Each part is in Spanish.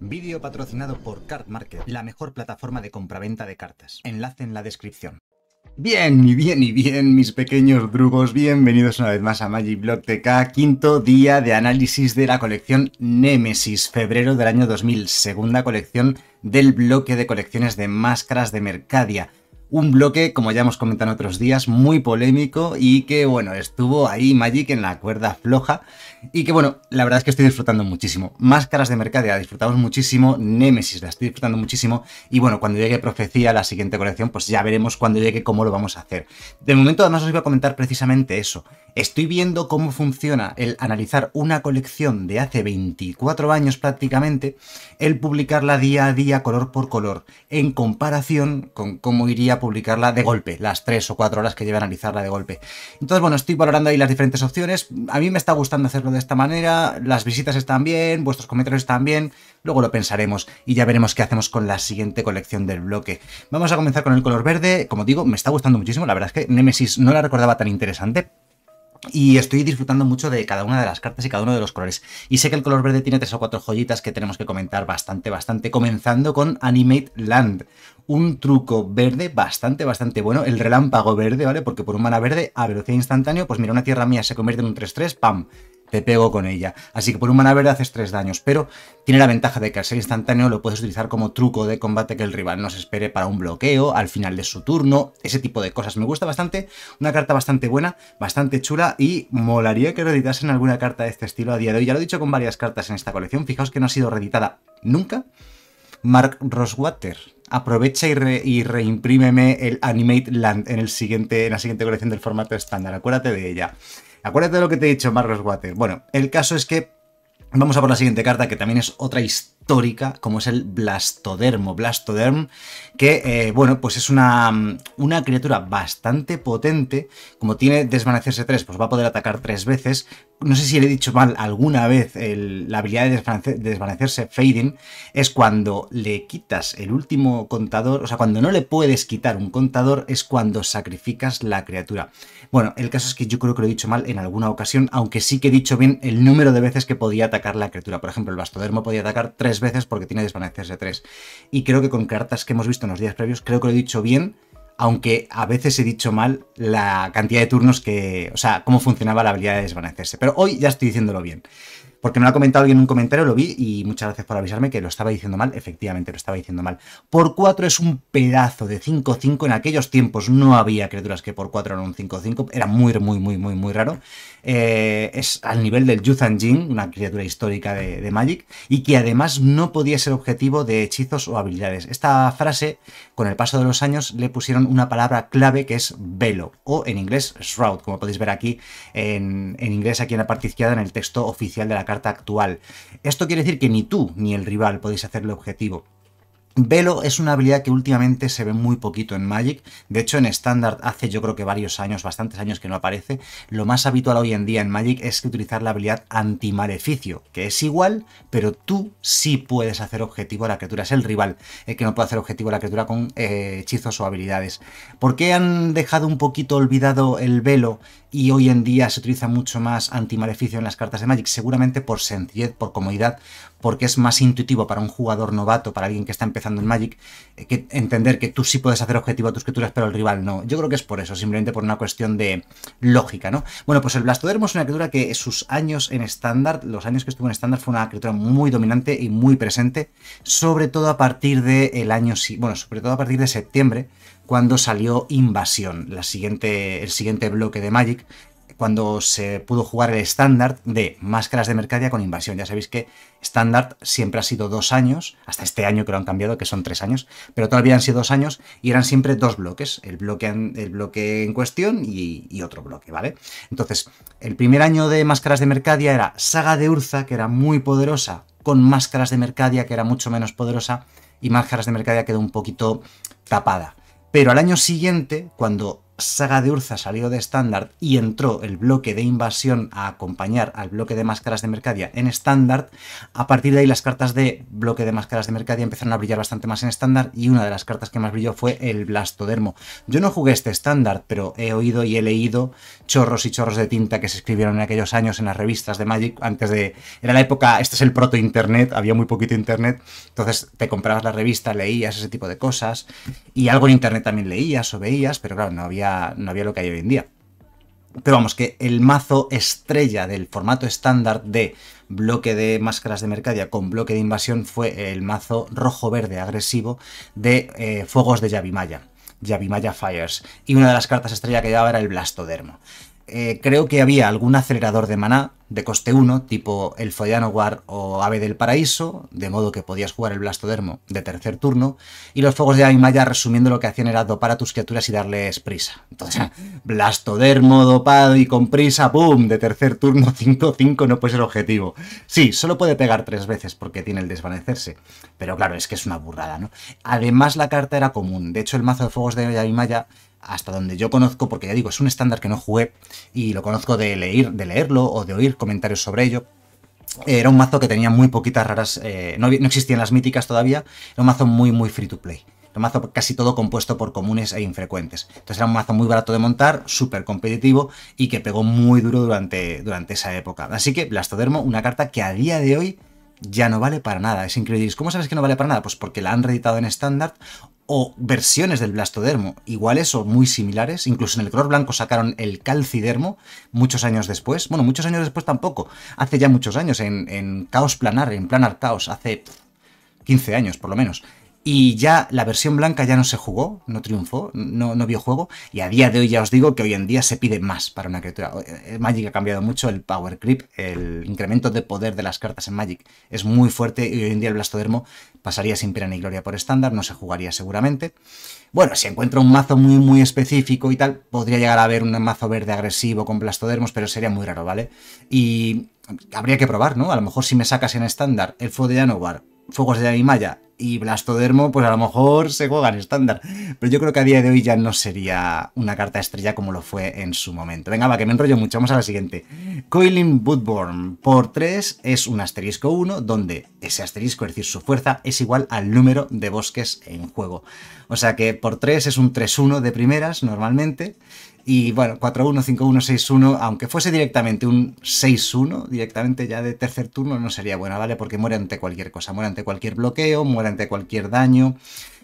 Vídeo patrocinado por Card Market, la mejor plataforma de compraventa de cartas. Enlace en la descripción. Bien, y bien, y bien, mis pequeños drugos, bienvenidos una vez más a Magic TK, quinto día de análisis de la colección Nemesis, febrero del año 2000, segunda colección del bloque de colecciones de máscaras de Mercadia un bloque, como ya hemos comentado en otros días, muy polémico y que, bueno, estuvo ahí Magic en la cuerda floja y que, bueno, la verdad es que estoy disfrutando muchísimo. Máscaras de Mercadia la disfrutamos muchísimo, Nemesis la estoy disfrutando muchísimo y, bueno, cuando llegue Profecía, la siguiente colección, pues ya veremos cuando llegue cómo lo vamos a hacer. De momento, además, os iba a comentar precisamente eso, Estoy viendo cómo funciona el analizar una colección de hace 24 años prácticamente, el publicarla día a día, color por color, en comparación con cómo iría a publicarla de golpe, las 3 o 4 horas que lleva a analizarla de golpe. Entonces, bueno, estoy valorando ahí las diferentes opciones. A mí me está gustando hacerlo de esta manera, las visitas están bien, vuestros comentarios están bien, luego lo pensaremos y ya veremos qué hacemos con la siguiente colección del bloque. Vamos a comenzar con el color verde, como digo, me está gustando muchísimo, la verdad es que Nemesis no la recordaba tan interesante, y estoy disfrutando mucho de cada una de las cartas y cada uno de los colores. Y sé que el color verde tiene tres o cuatro joyitas que tenemos que comentar bastante, bastante. Comenzando con Animate Land. Un truco verde bastante, bastante bueno. El relámpago verde, ¿vale? Porque por un mana verde a velocidad instantánea, pues mira, una tierra mía se convierte en un 3-3, ¡pam! te pego con ella. Así que por un mana verde haces 3 daños, pero tiene la ventaja de que al ser instantáneo lo puedes utilizar como truco de combate que el rival nos espere para un bloqueo, al final de su turno, ese tipo de cosas. Me gusta bastante, una carta bastante buena, bastante chula y molaría que reeditasen alguna carta de este estilo a día de hoy. Ya lo he dicho con varias cartas en esta colección, fijaos que no ha sido reeditada nunca. Mark Roswater, aprovecha y, reimprímeme el Animate Land en la siguiente colección del formato estándar, acuérdate de ella. Acuérdate de lo que te he dicho, Marcos Water. Bueno, el caso es que Vamos a por la siguiente carta, que también es otra historia como es el Blastodermo. Blastoderm, que, eh, bueno, pues es una, una criatura bastante potente. Como tiene desvanecerse 3, pues va a poder atacar 3 veces. No sé si le he dicho mal alguna vez la habilidad de desvanecerse, Fading, es cuando le quitas el último contador, o sea, cuando no le puedes quitar un contador es cuando sacrificas la criatura. Bueno, el caso es que yo creo que lo he dicho mal en alguna ocasión, aunque sí que he dicho bien el número de veces que podía atacar la criatura. Por ejemplo, el Blastodermo podía atacar 3 veces porque tiene desvanecerse tres. Y creo que con cartas que hemos visto en los días previos, creo que lo he dicho bien, aunque a veces he dicho mal la cantidad de turnos que, o sea, cómo funcionaba la habilidad de desvanecerse. Pero hoy ya estoy diciéndolo bien. Porque me lo ha comentado alguien en un comentario, lo vi y muchas gracias por avisarme que lo estaba diciendo mal. Efectivamente, lo estaba diciendo mal. Por 4 es un pedazo de 5-5. En aquellos tiempos no había criaturas que por 4 eran un 5-5. Era muy, muy, muy, muy, muy raro. Eh, es al nivel del Yuzan Jin, una criatura histórica de, Magic, y que además no podía ser objetivo de hechizos o habilidades. Esta frase, con el paso de los años, le pusieron una palabra clave que es velo, o en inglés shroud, como podéis ver aquí en, en inglés, aquí en la parte izquierda, en el texto oficial de la carta actual. Esto quiere decir que ni tú ni el rival podéis hacerle objetivo. Velo es una habilidad que últimamente se ve muy poquito en Magic, de hecho en estándar hace yo creo que varios años, bastantes años que no aparece, lo más habitual hoy en día en Magic es que utilizar la habilidad antimareficio, que es igual, pero tú sí puedes hacer objetivo a la criatura, es el rival el que no puede hacer objetivo a la criatura con eh, hechizos o habilidades. ¿Por qué han dejado un poquito olvidado el velo y hoy en día se utiliza mucho más antimaleficio en las cartas de Magic, seguramente por sencillez, por comodidad, porque es más intuitivo para un jugador novato, para alguien que está empezando en Magic, eh, que entender que tú sí puedes hacer objetivo a tus criaturas, pero el rival no. Yo creo que es por eso, simplemente por una cuestión de lógica, ¿no? Bueno, pues el Blastodermo es una criatura que sus años en estándar, los años que estuvo en estándar, fue una criatura muy dominante y muy presente, sobre todo a partir del el año, bueno, sobre todo a partir de septiembre, cuando salió Invasión, el siguiente bloque de Magic, cuando se pudo jugar el estándar de máscaras de Mercadia con invasión. Ya sabéis que estándar siempre ha sido dos años, hasta este año que lo han cambiado, que son tres años, pero todavía han sido dos años y eran siempre dos bloques, el bloque en, cuestión y, y, otro bloque, ¿vale? Entonces, el primer año de máscaras de Mercadia era Saga de Urza, que era muy poderosa, con máscaras de Mercadia, que era mucho menos poderosa, y máscaras de Mercadia quedó un poquito tapada. Pero al año siguiente, cuando Saga de Urza salió de estándar y entró el bloque de invasión a acompañar al bloque de máscaras de Mercadia en estándar, a partir de ahí las cartas de bloque de máscaras de Mercadia empezaron a brillar bastante más en estándar y una de las cartas que más brilló fue el Blastodermo. Yo no jugué este estándar, pero he oído y he leído chorros y chorros de tinta que se escribieron en aquellos años en las revistas de Magic antes de... Era la época, este es el proto internet, había muy poquito internet, entonces te comprabas la revista, leías ese tipo de cosas y algo en internet también leías o veías, pero claro, no había no había lo que hay hoy en día. Pero vamos, que el mazo estrella del formato estándar de bloque de máscaras de Mercadia con bloque de invasión fue el mazo rojo-verde agresivo de eh, Fuegos de Yavimaya, Yavimaya Fires. Y una de las cartas estrella que llevaba era el Blastodermo. Eh, creo que había algún acelerador de maná de coste 1, tipo el War o Ave del Paraíso, de modo que podías jugar el Blastodermo de tercer turno, y los Fuegos de aymaya resumiendo lo que hacían era dopar a tus criaturas y darles prisa. Entonces, Blastodermo dopado y con prisa, ¡boom! De tercer turno 5-5 no puede ser objetivo. Sí, solo puede pegar tres veces porque tiene el desvanecerse, pero claro, es que es una burrada, ¿no? Además, la carta era común, de hecho el mazo de Fuegos de Aimaya hasta donde yo conozco, porque ya digo, es un estándar que no jugué y lo conozco de, leer, de leerlo o de oír comentarios sobre ello. Era un mazo que tenía muy poquitas raras, eh, no, no, existían las míticas todavía, era un mazo muy, muy free to play. Era un mazo casi todo compuesto por comunes e infrecuentes. Entonces era un mazo muy barato de montar, súper competitivo y que pegó muy duro durante, durante esa época. Así que Blastodermo, una carta que a día de hoy ya no vale para nada. Es increíble. ¿Cómo sabes que no vale para nada? Pues porque la han reeditado en estándar o versiones del blastodermo iguales o muy similares. Incluso en el color blanco sacaron el calcidermo muchos años después. Bueno, muchos años después tampoco. Hace ya muchos años en, en Caos Planar, en Planar Caos, hace 15 años por lo menos y ya la versión blanca ya no se jugó, no triunfó, no, no vio juego, y a día de hoy ya os digo que hoy en día se pide más para una criatura. Eh, eh, Magic ha cambiado mucho, el power creep, el incremento de poder de las cartas en Magic es muy fuerte y hoy en día el Blastodermo pasaría sin pena ni gloria por estándar, no se jugaría seguramente. Bueno, si encuentro un mazo muy muy específico y tal, podría llegar a haber un mazo verde agresivo con Blastodermos, pero sería muy raro, ¿vale? Y habría que probar, ¿no? A lo mejor si me sacas en estándar el fuego de Janowar, fuegos de Animaya y Blastodermo, pues a lo mejor se juega en estándar. Pero yo creo que a día de hoy ya no sería una carta estrella como lo fue en su momento. Venga, va, que me enrollo mucho. Vamos a la siguiente. Coiling Woodborn por 3 es un asterisco 1, donde ese asterisco, es decir, su fuerza, es igual al número de bosques en juego. O sea que por 3 es un 3-1 de primeras, normalmente. Y bueno, 4-1, 5-1, 6-1, aunque fuese directamente un 6-1, directamente ya de tercer turno no sería buena, ¿vale? Porque muere ante cualquier cosa, muere ante cualquier bloqueo, muere ante cualquier daño.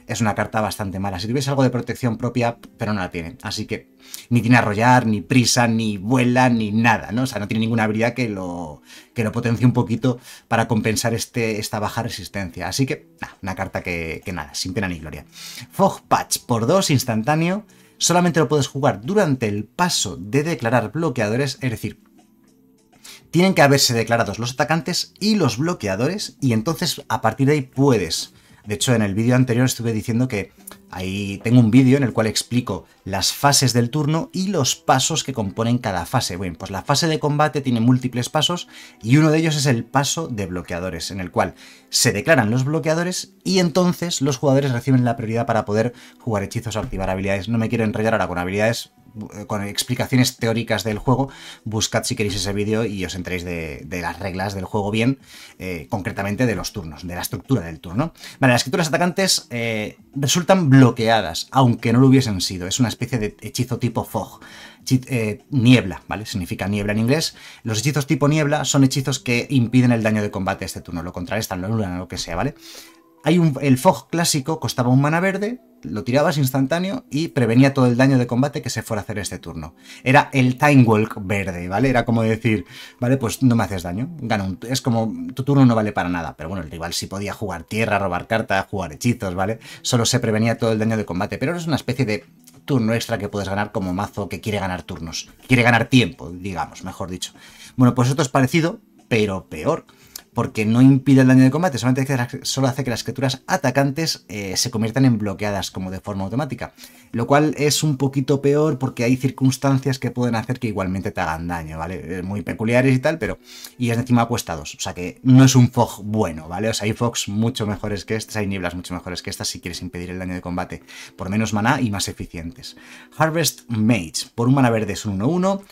Es una carta bastante mala. Si tuviese algo de protección propia, pero no la tiene. Así que ni tiene arrollar, ni prisa, ni vuela, ni nada, ¿no? O sea, no tiene ninguna habilidad que lo, que lo potencie un poquito para compensar este, esta baja resistencia. Así que, nada, una carta que, que nada, sin pena ni gloria. Fog Patch por 2 instantáneo solamente lo puedes jugar durante el paso de declarar bloqueadores, es decir, tienen que haberse declarados los atacantes y los bloqueadores y entonces a partir de ahí puedes. De hecho, en el vídeo anterior estuve diciendo que ahí tengo un vídeo en el cual explico las fases del turno y los pasos que componen cada fase. Bueno, pues la fase de combate tiene múltiples pasos y uno de ellos es el paso de bloqueadores, en el cual se declaran los bloqueadores y entonces los jugadores reciben la prioridad para poder jugar hechizos o activar habilidades. No me quiero enrollar ahora con habilidades eh, con explicaciones teóricas del juego, buscad si queréis ese vídeo y os entréis de, las reglas del juego bien, eh, concretamente de los turnos, de la estructura del turno. Vale, las criaturas atacantes eh, resultan bloqueadas, aunque no lo hubiesen sido. Es una especie de hechizo tipo fog, eh, niebla, ¿vale? Significa niebla en inglés. Los hechizos tipo niebla son hechizos que impiden el daño de combate este turno, lo contrarrestan, lo anulan, lo que sea, ¿vale? Hay un, el fog clásico costaba un mana verde, lo tirabas instantáneo y prevenía todo el daño de combate que se fuera a hacer este turno. Era el Time Walk verde, ¿vale? Era como decir, vale, pues no me haces daño, Es como, tu turno no vale para nada, pero bueno, el rival sí podía jugar tierra, robar carta, jugar hechizos, ¿vale? Solo se prevenía todo el daño de combate, pero es una especie de turno extra que puedes ganar como mazo que quiere ganar turnos, quiere ganar tiempo, digamos, mejor dicho. Bueno, pues esto es parecido, pero peor porque no impide el daño de combate, solamente solo hace que las criaturas atacantes eh, se conviertan en bloqueadas como de forma automática, lo cual es un poquito peor porque hay circunstancias que pueden hacer que igualmente te hagan daño, ¿vale? Eh, muy peculiares y tal, pero... Y es encima apuestados, o sea que no es un fog bueno, ¿vale? O sea, hay fogs mucho mejores que estas, hay nieblas mucho mejores que estas si quieres impedir el daño de combate, por menos maná y más eficientes. Harvest Mage, por un mana verde es un 1-1,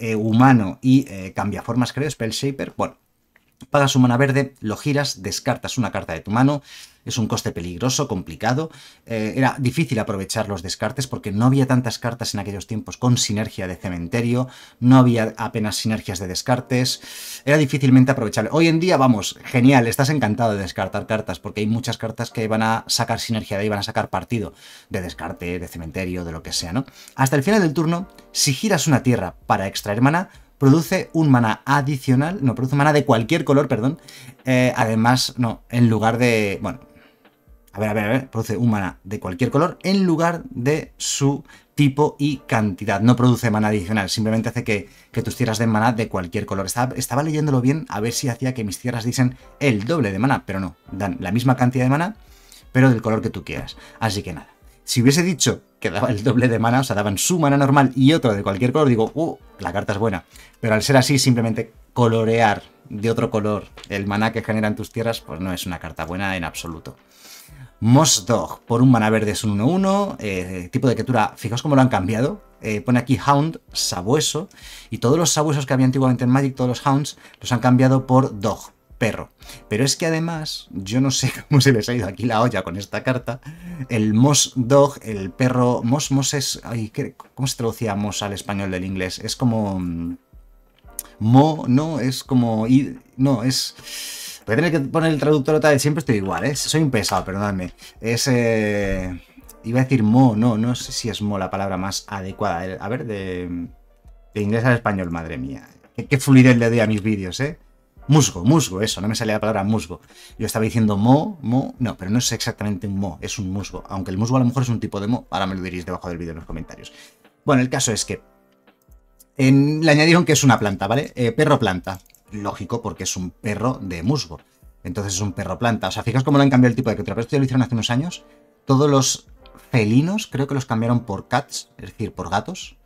eh, humano y cambia formas, creo, Spell Shaper. Bueno, Pagas su mana verde, lo giras, descartas una carta de tu mano. Es un coste peligroso, complicado. Eh, era difícil aprovechar los descartes porque no había tantas cartas en aquellos tiempos con sinergia de cementerio. No había apenas sinergias de descartes. Era difícilmente aprovechable. Hoy en día, vamos, genial, estás encantado de descartar cartas porque hay muchas cartas que van a sacar sinergia de ahí, van a sacar partido de descarte, de cementerio, de lo que sea, ¿no? Hasta el final del turno, si giras una tierra para extraer mana, produce un mana adicional, no, produce mana de cualquier color, perdón. Eh, además, no, en lugar de, bueno, a ver, a ver, a ver, produce un mana de cualquier color en lugar de su tipo y cantidad. No produce mana adicional, simplemente hace que, tus tierras den mana de cualquier color. Estaba, estaba, leyéndolo bien a ver si hacía que mis tierras dicen el doble de mana, pero no, dan la misma cantidad de mana, pero del color que tú quieras. Así que nada. Si hubiese dicho que daba el doble de mana, o sea, daban su mana normal y otro de cualquier color, digo, uh, la carta es buena. Pero al ser así, simplemente colorear de otro color el mana que generan tus tierras, pues no es una carta buena en absoluto. Dog por un mana verde es un 1-1, eh, tipo de criatura, fijaos cómo lo han cambiado, eh, pone aquí Hound, sabueso, y todos los sabuesos que había antiguamente en Magic, todos los Hounds, los han cambiado por Dog, perro. Pero es que además, yo no sé cómo se les ha ido aquí la olla con esta carta. El Moss Dog, el perro. Moss, Moss es. Ay, ¿Cómo se traducía Moss al español del inglés? Es como. Mm, mo, no, es como. No, es. Voy a tener que poner el traductor otra vez, siempre estoy igual, ¿eh? Soy un pesado, perdóname Es. Eh, iba a decir mo, no, no sé si es mo la palabra más adecuada. A ver, de, de inglés al español, madre mía. Qué, qué fluidez le doy a mis vídeos, ¿eh? musgo, musgo, eso, no me salía la palabra musgo. Yo estaba diciendo mo, mo, no, pero no es exactamente un mo, es un musgo, aunque el musgo a lo mejor es un tipo de mo, ahora me lo diréis debajo del vídeo en los comentarios. Bueno, el caso es que en, le añadieron que es una planta, ¿vale? Eh, perro planta, lógico, porque es un perro de musgo, entonces es un perro planta. O sea, fijaos cómo le han cambiado el tipo de criatura, pero esto ya lo hicieron hace unos años, todos los felinos creo que los cambiaron por cats, es decir, por gatos,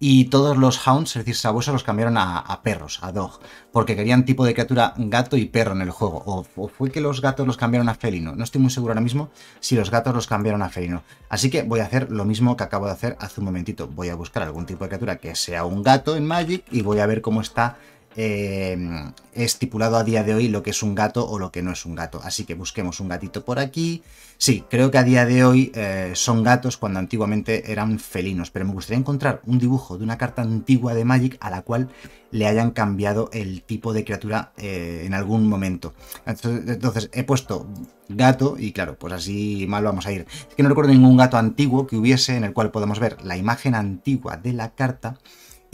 y todos los hounds, es decir, sabuesos, los cambiaron a, perros, a dog, porque querían tipo de criatura gato y perro en el juego. O, o, fue que los gatos los cambiaron a felino. No estoy muy seguro ahora mismo si los gatos los cambiaron a felino. Así que voy a hacer lo mismo que acabo de hacer hace un momentito. Voy a buscar algún tipo de criatura que sea un gato en Magic y voy a ver cómo está Em, estipulado a día de hoy lo que es un gato o lo que no es un gato. Así que busquemos un gatito por aquí. Sí, creo que a día de hoy eh, son gatos cuando antiguamente eran felinos, pero me gustaría encontrar un dibujo de una carta antigua de Magic a la cual le hayan cambiado el tipo de criatura eh, en algún momento. Entonces he puesto gato y claro, pues así mal vamos a ir. Es que no recuerdo ningún gato antiguo que hubiese en el cual podamos ver la imagen antigua de la carta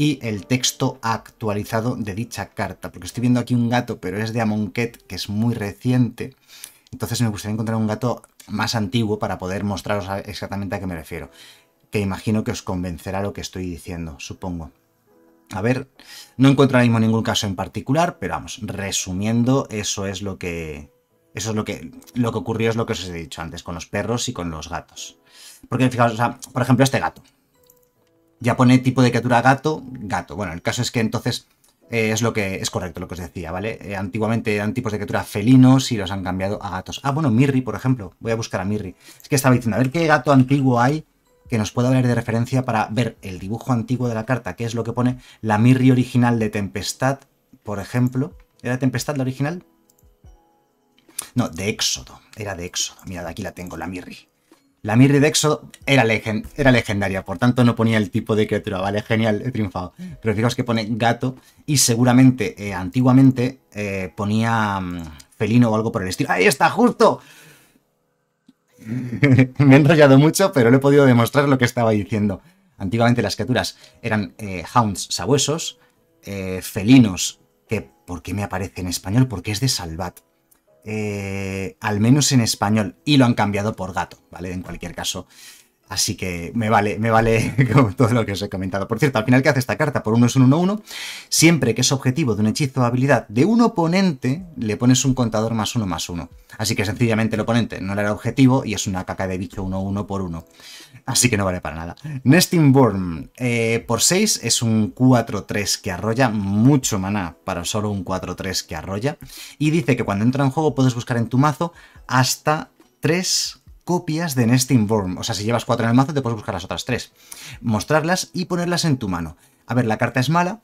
y el texto actualizado de dicha carta, porque estoy viendo aquí un gato, pero es de Amonquet, que es muy reciente, entonces me gustaría encontrar un gato más antiguo para poder mostraros exactamente a qué me refiero, que imagino que os convencerá lo que estoy diciendo, supongo. A ver, no encuentro ahora mismo ningún caso en particular, pero vamos, resumiendo, eso es lo que. Eso es lo que. Lo que ocurrió es lo que os he dicho antes, con los perros y con los gatos. Porque fijaos, o sea, por ejemplo, este gato ya pone tipo de criatura gato, gato. Bueno, el caso es que entonces eh, es lo que es correcto lo que os decía, ¿vale? Eh, antiguamente eran tipos de criatura felinos y los han cambiado a gatos. Ah, bueno, Mirri, por ejemplo. Voy a buscar a Mirri. Es que estaba diciendo, a ver qué gato antiguo hay que nos pueda valer de referencia para ver el dibujo antiguo de la carta, que es lo que pone la Mirri original de Tempestad, por ejemplo. ¿Era Tempestad la original? No, de Éxodo. Era de Éxodo. Mirad, aquí la tengo, la Mirri. La Mirri Dexo era, era legendaria, por tanto no ponía el tipo de criatura, ¿vale? Genial, he triunfado. Pero fijaos que pone gato y seguramente, eh, antiguamente, eh, ponía mm, felino o algo por el estilo. ¡Ahí está, justo! Me he enrollado mucho, pero le he podido demostrar lo que estaba diciendo. Antiguamente las criaturas eran eh, hounds sabuesos, felinos, que ¿por qué me aparece en español? Porque es de Salvat. Eh, al menos en español, y lo han cambiado por gato, ¿vale? En cualquier caso, Así que me vale, me vale todo lo que os he comentado. Por cierto, al final, que hace esta carta? Por uno es un 1-1. Siempre que es objetivo de un hechizo o habilidad de un oponente, le pones un contador más uno más uno. Así que sencillamente el oponente no le era objetivo y es una caca de bicho 1-1 por 1. Así que no vale para nada. Nesting Worm eh, por 6 es un 4-3 que arrolla, mucho maná para solo un 4-3 que arrolla. Y dice que cuando entra en juego puedes buscar en tu mazo hasta 3 copias de Nesting Worm. O sea, si llevas cuatro en el mazo, te puedes buscar las otras tres. Mostrarlas y ponerlas en tu mano. A ver, la carta es mala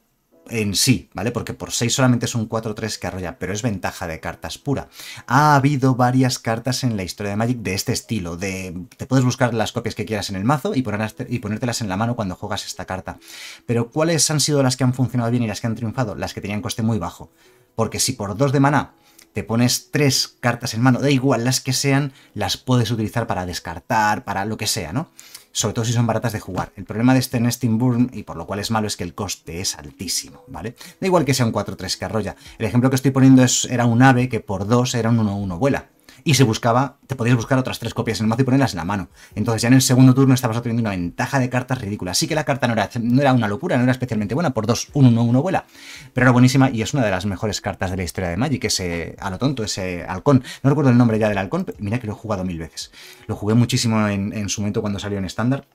en sí, ¿vale? Porque por 6 solamente es un 4-3 que arrolla, pero es ventaja de cartas pura. Ha habido varias cartas en la historia de Magic de este estilo, de te puedes buscar las copias que quieras en el mazo y, ponerlas, y ponértelas en la mano cuando juegas esta carta. Pero ¿cuáles han sido las que han funcionado bien y las que han triunfado? Las que tenían coste muy bajo. Porque si por 2 de maná te pones tres cartas en mano, da igual las que sean, las puedes utilizar para descartar, para lo que sea, ¿no? Sobre todo si son baratas de jugar. El problema de este Nesting Burn, y por lo cual es malo, es que el coste es altísimo, ¿vale? Da igual que sea un 4-3 que arrolla. El ejemplo que estoy poniendo es, era un ave que por 2 era un 1-1 vuela y se buscaba, te podías buscar otras tres copias en el mazo y ponerlas en la mano. Entonces ya en el segundo turno estabas obteniendo una ventaja de cartas ridícula. Sí que la carta no era, no era una locura, no era especialmente buena, por 2, 1, 1, 1 vuela, pero era buenísima y es una de las mejores cartas de la historia de Magic, ese a lo tonto, ese halcón. No recuerdo el nombre ya del halcón, mira que lo he jugado mil veces. Lo jugué muchísimo en, en su momento cuando salió en estándar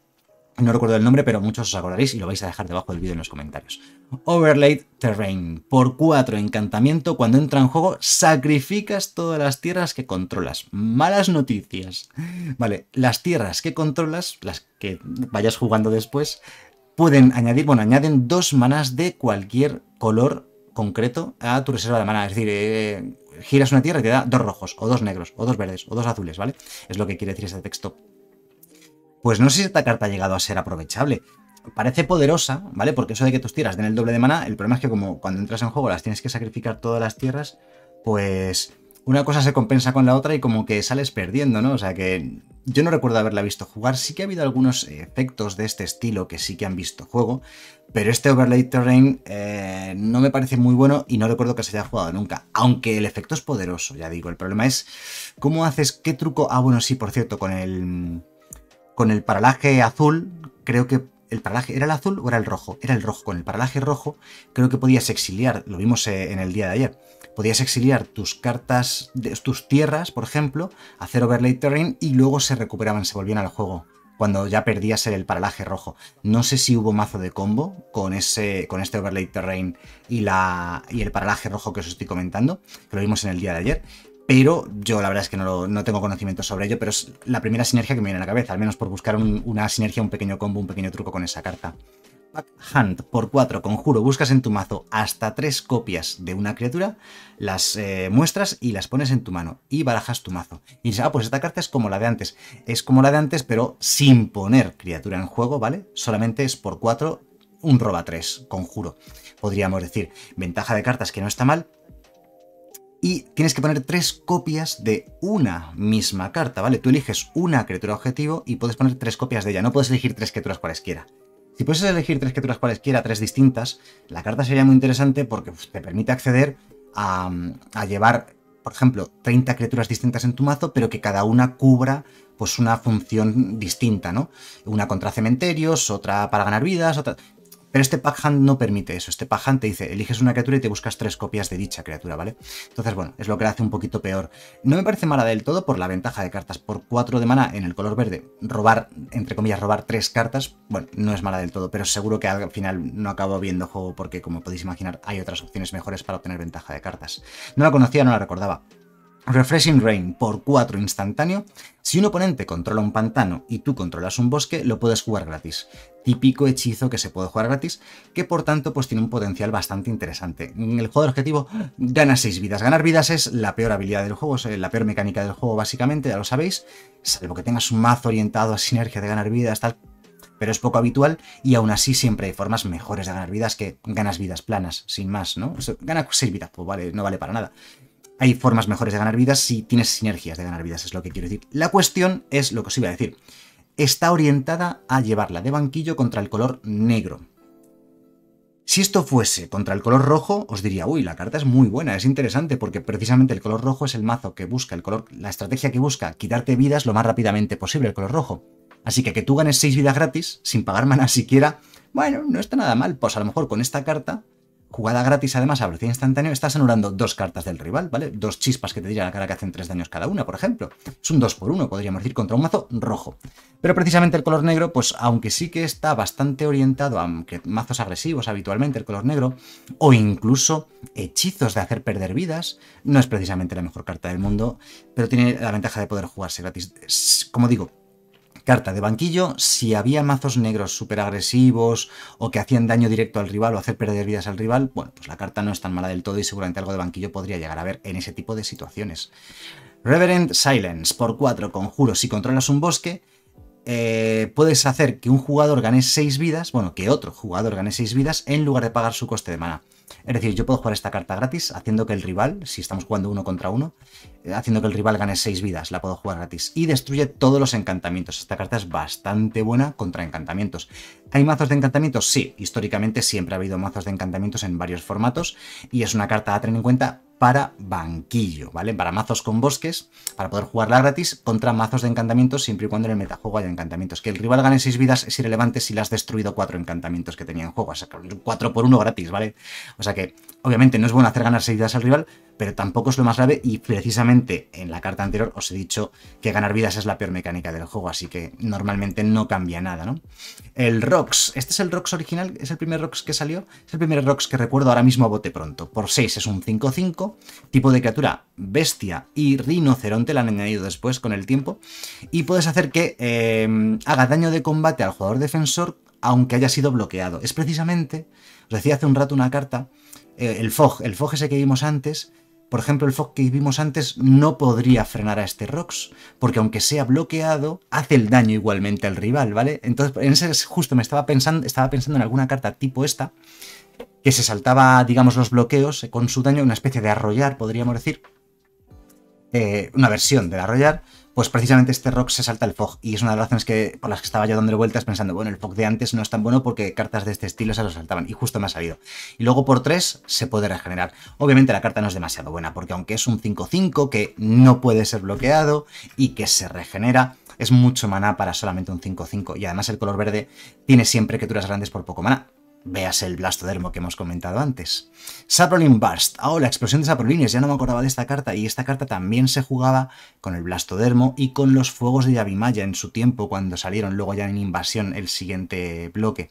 no recuerdo el nombre, pero muchos os acordaréis y lo vais a dejar debajo del vídeo en los comentarios. Overlaid Terrain. Por 4, encantamiento. Cuando entra en juego, sacrificas todas las tierras que controlas. Malas noticias. Vale, las tierras que controlas, las que vayas jugando después, pueden añadir, bueno, añaden dos manas de cualquier color concreto a tu reserva de mana. Es decir, eh, giras una tierra y te da dos rojos, o dos negros, o dos verdes, o dos azules, ¿vale? Es lo que quiere decir este texto pues no sé si esta carta ha llegado a ser aprovechable. Parece poderosa, ¿vale? Porque eso de que tus tierras den el doble de mana, el problema es que como cuando entras en juego las tienes que sacrificar todas las tierras, pues una cosa se compensa con la otra y como que sales perdiendo, ¿no? O sea que yo no recuerdo haberla visto jugar. Sí que ha habido algunos efectos de este estilo que sí que han visto juego, pero este overlay terrain eh, no me parece muy bueno y no recuerdo que se haya jugado nunca. Aunque el efecto es poderoso, ya digo. El problema es cómo haces, qué truco. Ah, bueno, sí, por cierto, con el con el paralaje azul, creo que el paralaje era el azul o era el rojo, era el rojo, con el paralaje rojo creo que podías exiliar, lo vimos eh, en el día de ayer, podías exiliar tus cartas, de tus tierras, por ejemplo, hacer overlay terrain y luego se recuperaban, se volvían al juego cuando ya perdías el paralaje rojo. No sé si hubo mazo de combo con, ese, con este overlay terrain y, la, y el paralaje rojo que os estoy comentando, que lo vimos en el día de ayer, pero yo la verdad es que no, tengo conocimiento sobre ello, pero es la primera sinergia que me viene a la cabeza, al menos por buscar una sinergia, un pequeño combo, un pequeño truco con esa carta. Hunt por 4, conjuro, buscas en tu mazo hasta 3 copias de una criatura, las eh, muestras y las pones en tu mano y barajas tu mazo. Y dices, ah, pues esta carta es como la de antes. Es como la de antes, pero sin poner criatura en juego, ¿vale? Solamente es por 4, un roba 3, conjuro, podríamos decir. Ventaja de cartas que no está mal, y tienes que poner tres copias de una misma carta, ¿vale? Tú eliges una criatura objetivo y puedes poner tres copias de ella, no puedes elegir tres criaturas cualesquiera. Si puedes elegir tres criaturas cualesquiera, tres distintas, la carta sería muy interesante porque te permite acceder a, llevar, por ejemplo, 30 criaturas distintas en tu mazo, pero que cada una cubra pues una función distinta, ¿no? Una contra cementerios, otra para ganar vidas, otra... Pero este packhand no permite eso. Este packhand te dice, eliges una criatura y te buscas tres copias de dicha criatura, ¿vale? Entonces, bueno, es lo que la hace un poquito peor. No me parece mala del todo por la ventaja de cartas. Por 4 de mana en el color verde, robar, entre comillas, robar tres cartas, bueno, no es mala del todo, pero seguro que al final no acabo viendo juego porque, como podéis imaginar, hay otras opciones mejores para obtener ventaja de cartas. No la conocía, no la recordaba. Refreshing Rain por 4 instantáneo. Si un oponente controla un pantano y tú controlas un bosque, lo puedes jugar gratis. Típico hechizo que se puede jugar gratis, que por tanto pues tiene un potencial bastante interesante. En el juego de objetivo gana 6 vidas. Ganar vidas es la peor habilidad del juego, es eh, la peor mecánica del juego básicamente, ya lo sabéis. Salvo que tengas un mazo orientado a sinergia de ganar vidas, tal pero es poco habitual y aún así siempre hay formas mejores de ganar vidas que ganas vidas planas, sin más, ¿no? gana 6 vidas, pues vale, no vale para nada. Hay formas mejores de ganar vidas si tienes sinergias de ganar vidas, es lo que quiero decir. La cuestión es lo que os iba a decir. Está orientada a llevarla de banquillo contra el color negro. Si esto fuese contra el color rojo, os diría, uy, la carta es muy buena, es interesante, porque precisamente el color rojo es el mazo que busca, el color, la estrategia que busca, quitarte vidas lo más rápidamente posible, el color rojo. Así que que tú ganes 6 vidas gratis, sin pagar mana siquiera, bueno, no está nada mal, pues a lo mejor con esta carta jugada gratis, además, a velocidad instantánea, estás anulando dos cartas del rival, ¿vale? Dos chispas que te tiran la cara que hacen tres daños cada una, por ejemplo. Es un 2 por 1 podríamos decir, contra un mazo rojo. Pero precisamente el color negro, pues aunque sí que está bastante orientado a mazos agresivos habitualmente, el color negro, o incluso hechizos de hacer perder vidas, no es precisamente la mejor carta del mundo, pero tiene la ventaja de poder jugarse gratis. como digo, Carta de banquillo, si había mazos negros súper agresivos o que hacían daño directo al rival o hacer perder vidas al rival, bueno, pues la carta no es tan mala del todo y seguramente algo de banquillo podría llegar a ver en ese tipo de situaciones. Reverend Silence, por 4 conjuros, si controlas un bosque, eh, puedes hacer que un jugador gane 6 vidas, bueno, que otro jugador gane 6 vidas en lugar de pagar su coste de mana. Es decir, yo puedo jugar esta carta gratis haciendo que el rival, si estamos jugando uno contra uno, eh, haciendo que el rival gane 6 vidas, la puedo jugar gratis. Y destruye todos los encantamientos. Esta carta es bastante buena contra encantamientos. ¿Hay mazos de encantamientos? Sí, históricamente siempre ha habido mazos de encantamientos en varios formatos y es una carta a tener en cuenta para banquillo, ¿vale? Para mazos con bosques, para poder jugarla gratis contra mazos de encantamientos siempre y cuando en el metajuego haya encantamientos. Que el rival gane 6 vidas es irrelevante si le has destruido 4 encantamientos que tenía en juego, o 4 por 1 gratis, ¿vale? O sea que, obviamente, no es bueno hacer ganar 6 vidas al rival, pero tampoco es lo más grave y precisamente en la carta anterior os he dicho que ganar vidas es la peor mecánica del juego, así que normalmente no cambia nada, ¿no? El Rox. Este es el Rox original, es el primer Rox que salió. Es el primer Rox que recuerdo ahora mismo bote pronto. Por 6 es un 5-5, tipo de criatura bestia y rinoceronte, la han añadido después con el tiempo. Y puedes hacer que em, haga daño de combate al jugador defensor aunque haya sido bloqueado. Es precisamente, os decía hace un rato una carta, eh, el FOG, el FOG ese que vimos antes, por ejemplo, el fog que vimos antes no podría frenar a este Rox, porque aunque sea bloqueado, hace el daño igualmente al rival, ¿vale? Entonces, en justo me estaba pensando, estaba pensando en alguna carta tipo esta, que se saltaba, digamos, los bloqueos eh, con su daño, una especie de arrollar, podríamos decir. Eh, una versión del arrollar, pues precisamente este rock se salta el fog. Y es una de las razones que, por las que estaba yo dándole vueltas pensando, bueno, el fog de antes no es tan bueno porque cartas de este estilo se lo saltaban. Y justo me ha salido. Y luego por 3 se puede regenerar. Obviamente la carta no es demasiado buena porque aunque es un 5-5 que no puede ser bloqueado y que se regenera, es mucho maná para solamente un 5-5. Y además el color verde tiene siempre criaturas grandes por poco maná. Veas el blastodermo que hemos comentado antes. Saprolin Burst. Oh, la explosión de Saprolines. Ya no me acordaba de esta carta. Y esta carta también se jugaba con el blastodermo y con los fuegos de Yavimaya en su tiempo, cuando salieron luego ya en invasión el siguiente bloque.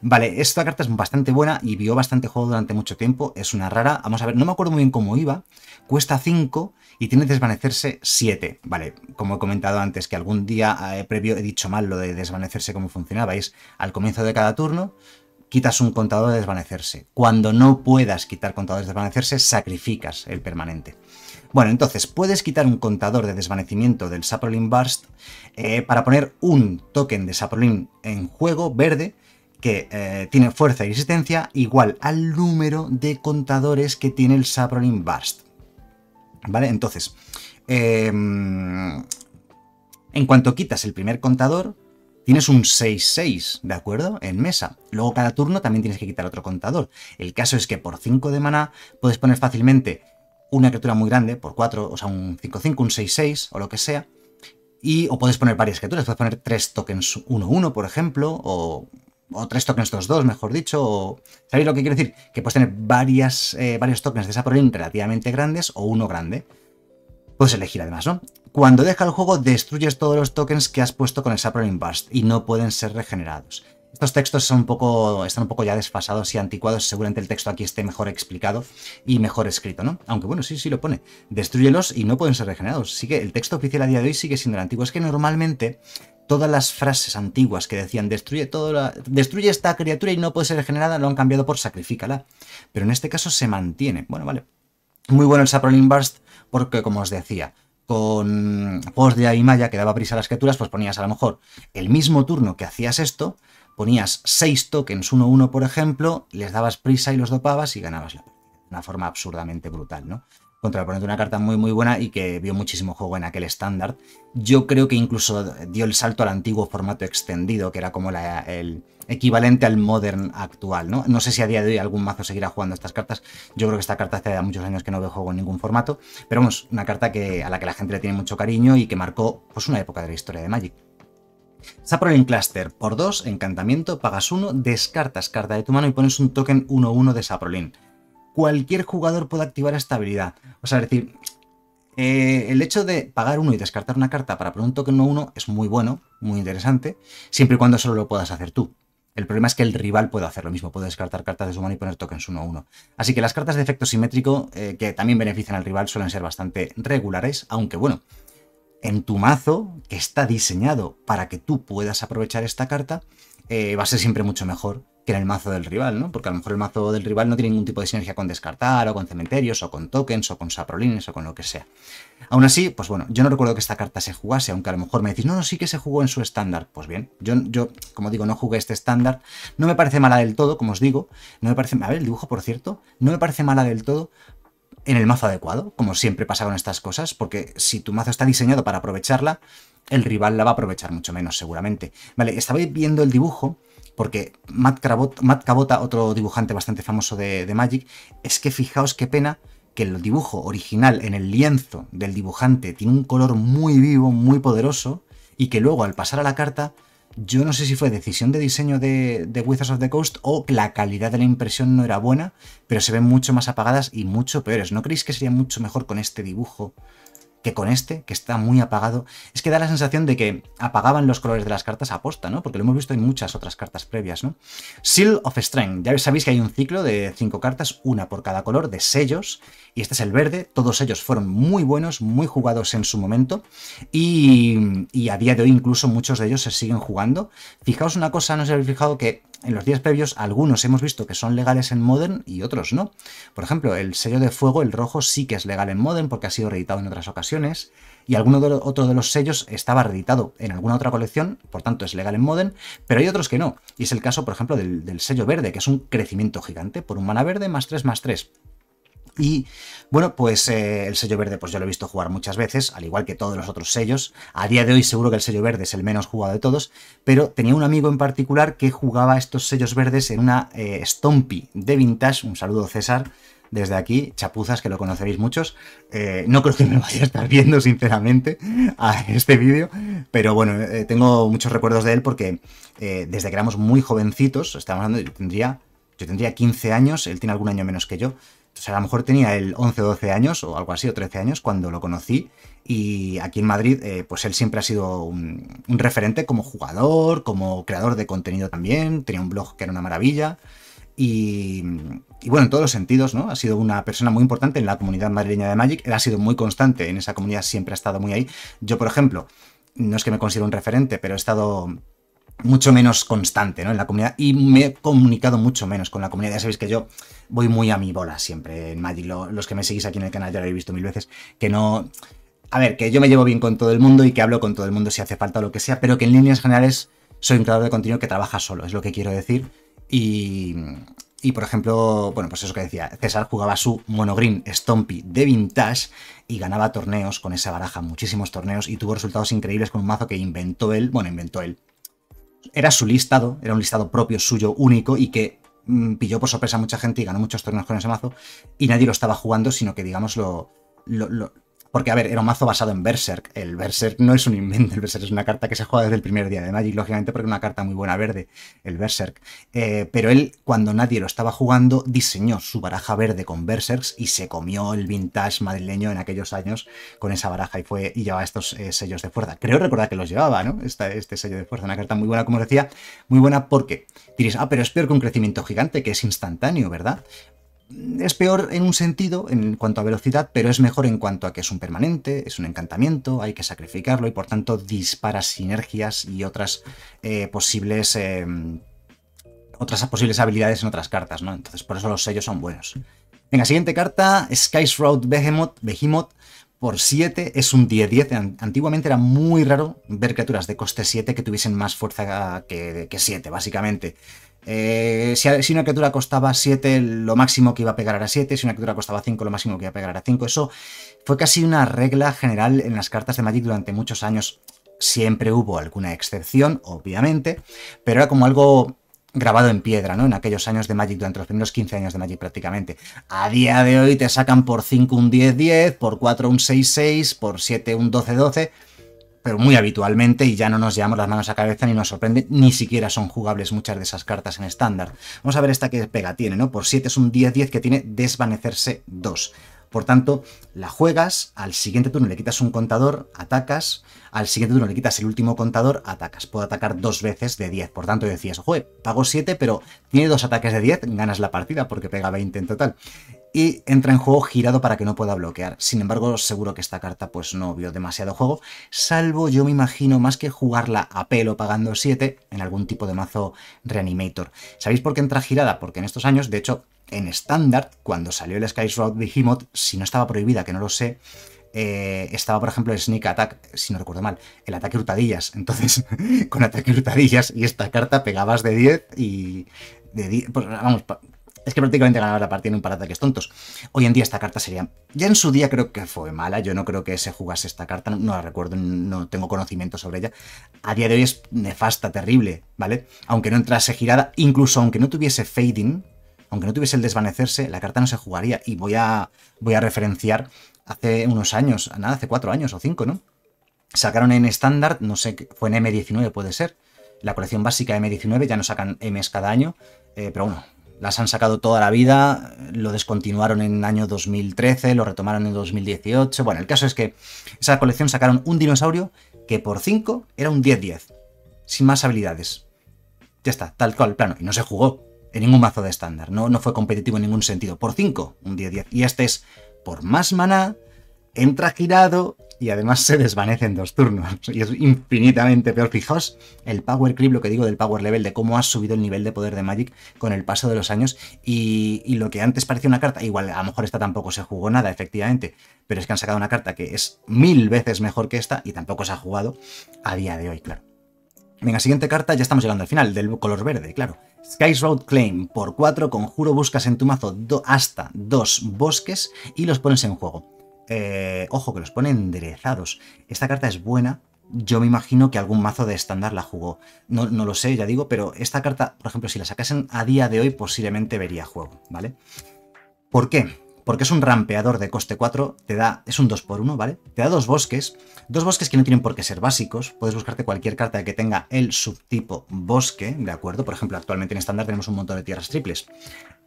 Vale, esta carta es bastante buena y vio bastante juego durante mucho tiempo. Es una rara. Vamos a ver, no me acuerdo muy bien cómo iba. Cuesta 5 y tiene desvanecerse 7. Vale, como he comentado antes, que algún día eh, previo he dicho mal lo de desvanecerse cómo funcionaba. Es al comienzo de cada turno quitas un contador de desvanecerse. Cuando no puedas quitar contadores de desvanecerse, sacrificas el permanente. Bueno, entonces puedes quitar un contador de desvanecimiento del Saprolin Burst eh, para poner un token de Saprolin en juego verde que eh, tiene fuerza y resistencia igual al número de contadores que tiene el Saprolin Burst. ¿Vale? Entonces, em, en cuanto quitas el primer contador, tienes un 6-6, ¿de acuerdo? En mesa. Luego cada turno también tienes que quitar otro contador. El caso es que por 5 de maná puedes poner fácilmente una criatura muy grande, por 4, o sea, un 5-5, un 6-6 o lo que sea. Y, o puedes poner varias criaturas, puedes poner 3 tokens 1-1, por ejemplo, o, 3 tokens 2-2, mejor dicho. O, ¿Sabéis lo que quiero decir? Que puedes tener varias, eh, varios tokens de esa relativamente grandes o uno grande. Puedes elegir además, ¿no? Cuando deja el juego, destruyes todos los tokens que has puesto con el Sapron Burst y no pueden ser regenerados. Estos textos son un poco, están un poco ya desfasados y anticuados. Seguramente el texto aquí esté mejor explicado y mejor escrito, ¿no? Aunque bueno, sí, sí lo pone. Destruyelos y no pueden ser regenerados. Sí el texto oficial a día de hoy sigue siendo el antiguo. Es que normalmente todas las frases antiguas que decían destruye, toda destruye esta criatura y no puede ser regenerada lo han cambiado por sacrifícala. Pero en este caso se mantiene. Bueno, vale. Muy bueno el Saprolin Burst porque, como os decía, con juegos de y Maya que daba prisa a las criaturas, pues ponías a lo mejor el mismo turno que hacías esto, ponías 6 tokens 1-1, por ejemplo, les dabas prisa y los dopabas y ganabas la Una forma absurdamente brutal, ¿no? contra una carta muy muy buena y que vio muchísimo juego en aquel estándar. Yo creo que incluso dio el salto al antiguo formato extendido, que era como el equivalente al modern actual, ¿no? No sé si a día de hoy algún mazo seguirá jugando estas cartas. Yo creo que esta carta hace muchos años que no veo juego en ningún formato, pero vamos, una carta que, a la que la gente le tiene mucho cariño y que marcó pues una época de la historia de Magic. Saprolin Cluster, por 2, encantamiento, pagas 1, descartas carta de tu mano y pones un token 1-1 de Saprolin cualquier jugador puede activar esta habilidad. O sea, es decir, eh, el hecho de pagar uno y descartar una carta para poner un token no uno es muy bueno, muy interesante, siempre y cuando solo lo puedas hacer tú. El problema es que el rival puede hacer lo mismo, puede descartar cartas de su mano y poner tokens 1-1. Así que las cartas de efecto simétrico, eh, que también benefician al rival, suelen ser bastante regulares, aunque bueno, en tu mazo, que está diseñado para que tú puedas aprovechar esta carta, eh, va a ser siempre mucho mejor que en el mazo del rival, ¿no? Porque a lo mejor el mazo del rival no tiene ningún tipo de sinergia con descartar, o con cementerios, o con tokens, o con saprolines, o con lo que sea. Aún así, pues bueno, yo no recuerdo que esta carta se jugase, aunque a lo mejor me decís, no, no, sí que se jugó en su estándar. Pues bien, yo, yo como digo, no jugué este estándar. No me parece mala del todo, como os digo. No me parece. A ver, el dibujo, por cierto, no me parece mala del todo, en el mazo adecuado, como siempre pasa con estas cosas, porque si tu mazo está diseñado para aprovecharla, el rival la va a aprovechar mucho menos, seguramente. Vale, estabais viendo el dibujo porque Matt, Cabota, otro dibujante bastante famoso de, Magic, es que fijaos qué pena que el dibujo original en el lienzo del dibujante tiene un color muy vivo, muy poderoso, y que luego al pasar a la carta, yo no sé si fue decisión de diseño de, de, Wizards of the Coast o que la calidad de la impresión no era buena, pero se ven mucho más apagadas y mucho peores. ¿No creéis que sería mucho mejor con este dibujo que con este, que está muy apagado, es que da la sensación de que apagaban los colores de las cartas aposta, ¿no? Porque lo hemos visto en muchas otras cartas previas, ¿no? Seal of Strength. Ya sabéis que hay un ciclo de cinco cartas, una por cada color, de sellos, y este es el verde. Todos ellos fueron muy buenos, muy jugados en su momento, y, y a día de hoy incluso muchos de ellos se siguen jugando. Fijaos una cosa, no os habéis fijado que en los días previos algunos hemos visto que son legales en Modern y otros no. Por ejemplo, el sello de fuego, el rojo, sí que es legal en Modern porque ha sido reeditado en otras ocasiones y alguno de los, otro de los sellos estaba reeditado en alguna otra colección, por tanto es legal en Modern, pero hay otros que no. Y es el caso, por ejemplo, del, sello verde, que es un crecimiento gigante por un mana verde más 3 más 3. Y bueno, pues eh, el sello verde, pues yo lo he visto jugar muchas veces, al igual que todos los otros sellos. A día de hoy seguro que el sello verde es el menos jugado de todos, pero tenía un amigo en particular que jugaba estos sellos verdes en una eh, Stompy de Vintage. Un saludo, César. Desde aquí, chapuzas, que lo conoceréis muchos. Eh, no creo que me vaya a estar viendo, sinceramente, a este vídeo. Pero bueno, tengo muchos recuerdos de él porque desde que éramos muy jovencitos, estamos hablando, yo tendría, yo tendría 15 años, él tiene algún año menos que yo. Entonces a lo mejor tenía el 11 o 12 años o algo así, o 13 años cuando lo conocí. Y aquí en Madrid, eh, pues él siempre ha sido un, referente como jugador, como creador de contenido también. Tenía un blog que era una maravilla. Y, y, bueno, en todos los sentidos, ¿no? Ha sido una persona muy importante en la comunidad madrileña de Magic. Él ha sido muy constante en esa comunidad, siempre ha estado muy ahí. Yo, por ejemplo, no es que me considero un referente, pero he estado mucho menos constante ¿no? en la comunidad y me he comunicado mucho menos con la comunidad. Ya sabéis que yo voy muy a mi bola siempre en Magic. los que me seguís aquí en el canal ya lo habéis visto mil veces, que no... A ver, que yo me llevo bien con todo el mundo y que hablo con todo el mundo si hace falta o lo que sea, pero que en líneas generales soy un creador de contenido que trabaja solo, es lo que quiero decir. Y, y por ejemplo, bueno, pues eso que decía, César jugaba su monogreen Stompy de Vintage y ganaba torneos con esa baraja, muchísimos torneos, y tuvo resultados increíbles con un mazo que inventó él, bueno, inventó él, era su listado, era un listado propio suyo, único, y que mm, pilló por sorpresa a mucha gente y ganó muchos torneos con ese mazo, y nadie lo estaba jugando, sino que, digamos, lo porque, a ver, era un mazo basado en Berserk. El Berserk no es un invento, el Berserk es una carta que se juega desde el primer día de Magic, lógicamente, porque es una carta muy buena verde, el Berserk. Eh, pero él, cuando nadie lo estaba jugando, diseñó su baraja verde con Berserks y se comió el vintage madrileño en aquellos años con esa baraja y fue y llevaba estos eh, sellos de fuerza. Creo recordar que los llevaba, ¿no? este sello de fuerza, una carta muy buena, como os decía, muy buena porque diréis, ah, pero es peor que un crecimiento gigante, que es instantáneo, ¿verdad? es peor en un sentido en cuanto a velocidad, pero es mejor en cuanto a que es un permanente, es un encantamiento, hay que sacrificarlo y por tanto dispara sinergias y otras eh, posibles. Eh, otras posibles habilidades en otras cartas, ¿no? Entonces, por eso los sellos son buenos. Venga, siguiente carta, Sky's Road Behemoth, Behemoth por 7 es un 10-10. Antiguamente era muy raro ver criaturas de coste 7 que tuviesen más fuerza que, que 7, básicamente. Eh, si, si, una criatura costaba 7, lo máximo que iba a pegar era 7, si una criatura costaba 5, lo máximo que iba a pegar era 5. Eso fue casi una regla general en las cartas de Magic durante muchos años. Siempre hubo alguna excepción, obviamente, pero era como algo grabado en piedra, ¿no? En aquellos años de Magic, durante los primeros 15 años de Magic prácticamente. A día de hoy te sacan por 5 un 10-10, por 4 un 6-6, por 7 un 12-12 pero muy habitualmente y ya no nos llevamos las manos a cabeza ni nos sorprende, ni siquiera son jugables muchas de esas cartas en estándar. Vamos a ver esta que pega tiene, ¿no? Por 7 es un 10-10 que tiene desvanecerse 2. Por tanto, la juegas, al siguiente turno le quitas un contador, atacas, al siguiente turno le quitas el último contador, atacas. Puedo atacar dos veces de 10, por tanto decías, juego, pago 7, pero tiene dos ataques de 10, ganas la partida porque pega 20 en total entra en juego girado para que no pueda bloquear. Sin embargo, seguro que esta carta pues no vio demasiado juego, salvo yo me imagino más que jugarla a pelo pagando 7 en algún tipo de mazo reanimator. ¿Sabéis por qué entra girada? Porque en estos años, de hecho, en estándar, cuando salió el Sky de Behemoth, si no estaba prohibida, que no lo sé, eh, estaba, por ejemplo, el Sneak Attack, si no recuerdo mal, el ataque rutadillas Entonces, con ataque rutadillas y esta carta pegabas de 10 y. De 10, pues, vamos, es que prácticamente ganaba la partida en un par de ataques tontos. Hoy en día esta carta sería... Ya en su día creo que fue mala, yo no creo que se jugase esta carta, no la recuerdo, no tengo conocimiento sobre ella. A día de hoy es nefasta, terrible, ¿vale? Aunque no entrase girada, incluso aunque no tuviese fading, aunque no tuviese el desvanecerse, la carta no se jugaría. Y voy a, voy a referenciar hace unos años, nada, hace cuatro años o cinco, ¿no? Sacaron en estándar, no sé, fue en M19 puede ser, la colección básica M19, ya no sacan Ms cada año, eh, pero bueno, las han sacado toda la vida, lo descontinuaron en el año 2013, lo retomaron en 2018. Bueno, el caso es que esa colección sacaron un dinosaurio que por 5 era un 10-10, sin más habilidades. Ya está, tal cual, plano. Y no se jugó en ningún mazo de estándar, no, no fue competitivo en ningún sentido. Por 5, un 10-10. Y este es por más maná, entra girado y además se desvanece en dos turnos. Y es infinitamente peor. Fijaos el power clip, lo que digo del power level, de cómo ha subido el nivel de poder de Magic con el paso de los años. Y, lo que antes parecía una carta, igual a lo mejor esta tampoco se jugó nada, efectivamente, pero es que han sacado una carta que es mil veces mejor que esta y tampoco se ha jugado a día de hoy, claro. Venga, siguiente carta, ya estamos llegando al final, del color verde, claro. Sky's Road Claim, por 4, conjuro buscas en tu mazo hasta dos bosques y los pones en juego. Eh, ojo, que los pone enderezados. Esta carta es buena. Yo me imagino que algún mazo de estándar la jugó. No, lo sé, ya digo, pero esta carta, por ejemplo, si la sacasen a día de hoy, posiblemente vería juego, ¿vale? ¿Por qué? Porque es un rampeador de coste 4, te da, es un 2x1, ¿vale? Te da dos bosques, dos bosques que no tienen por qué ser básicos, puedes buscarte cualquier carta que tenga el subtipo bosque, ¿de acuerdo? Por ejemplo, actualmente en estándar tenemos un montón de tierras triples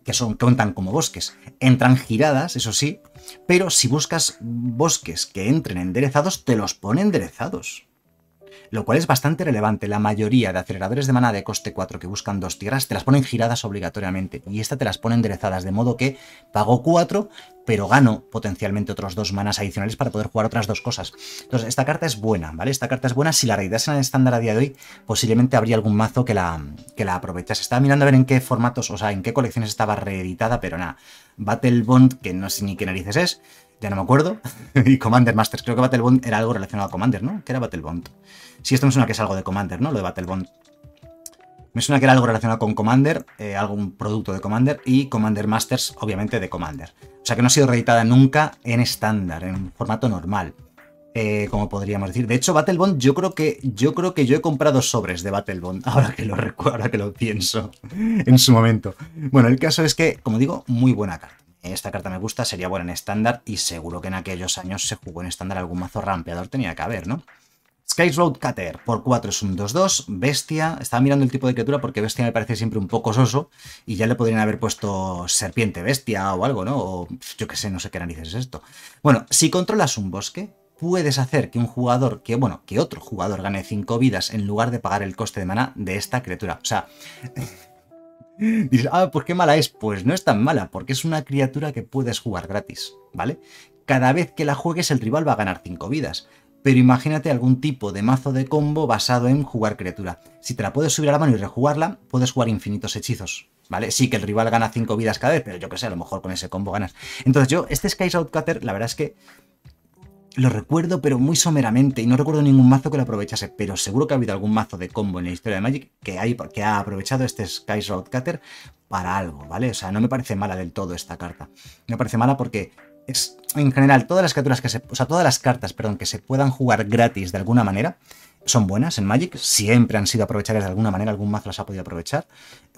que son, cuentan como bosques. Entran giradas, eso sí, pero si buscas bosques que entren enderezados, te los pone enderezados lo cual es bastante relevante. La mayoría de aceleradores de mana de coste 4 que buscan dos tierras te las ponen giradas obligatoriamente y esta te las pone enderezadas, de modo que pago 4, pero gano potencialmente otros dos manas adicionales para poder jugar otras dos cosas. Entonces, esta carta es buena, ¿vale? Esta carta es buena. Si la reidas en el estándar a día de hoy, posiblemente habría algún mazo que la, que la aprovechase. Estaba mirando a ver en qué formatos, o sea, en qué colecciones estaba reeditada, pero nada. Battle Bond, que no sé ni qué narices es ya no me acuerdo, y Commander Masters. Creo que Battle Bond era algo relacionado a Commander, ¿no? ¿Qué era Battle Bond? Sí, esto me suena que es algo de Commander, ¿no? Lo de Battle Bond. Me suena que era algo relacionado con Commander, eh, algún producto de Commander, y Commander Masters, obviamente, de Commander. O sea que no ha sido reeditada nunca en estándar, en formato normal. Eh, como podríamos decir. De hecho, Battle Bond, yo creo que yo creo que yo he comprado sobres de Battle Bond, ahora que lo recuerdo, ahora que lo pienso en su momento. Bueno, el caso es que, como digo, muy buena carta. Esta carta me gusta, sería buena en estándar y seguro que en aquellos años se jugó en estándar algún mazo rampeador tenía que haber, ¿no? Sky's Road Cutter, por 4 es un 2-2, Bestia, estaba mirando el tipo de criatura porque Bestia me parece siempre un poco soso y ya le podrían haber puesto Serpiente Bestia o algo, ¿no? O yo qué sé, no sé qué narices es esto. Bueno, si controlas un bosque, puedes hacer que un jugador, que bueno, que otro jugador gane 5 vidas en lugar de pagar el coste de mana de esta criatura. O sea, Dices, ah, pues qué mala es. Pues no es tan mala, porque es una criatura que puedes jugar gratis, ¿vale? Cada vez que la juegues el rival va a ganar 5 vidas. Pero imagínate algún tipo de mazo de combo basado en jugar criatura. Si te la puedes subir a la mano y rejugarla, puedes jugar infinitos hechizos. ¿Vale? Sí que el rival gana 5 vidas cada vez, pero yo qué sé, a lo mejor con ese combo ganas. Entonces yo, este Sky Outcutter, la verdad es que lo recuerdo, pero muy someramente, y no recuerdo ningún mazo que lo aprovechase, pero seguro que ha habido algún mazo de combo en la historia de Magic que, hay, ha aprovechado este Sky Cutter para algo, ¿vale? O sea, no me parece mala del todo esta carta. Me parece mala porque es, en general, todas las criaturas que se, o sea, todas las cartas, perdón, que se puedan jugar gratis de alguna manera, son buenas en Magic, siempre han sido aprovechadas de alguna manera, algún mazo las ha podido aprovechar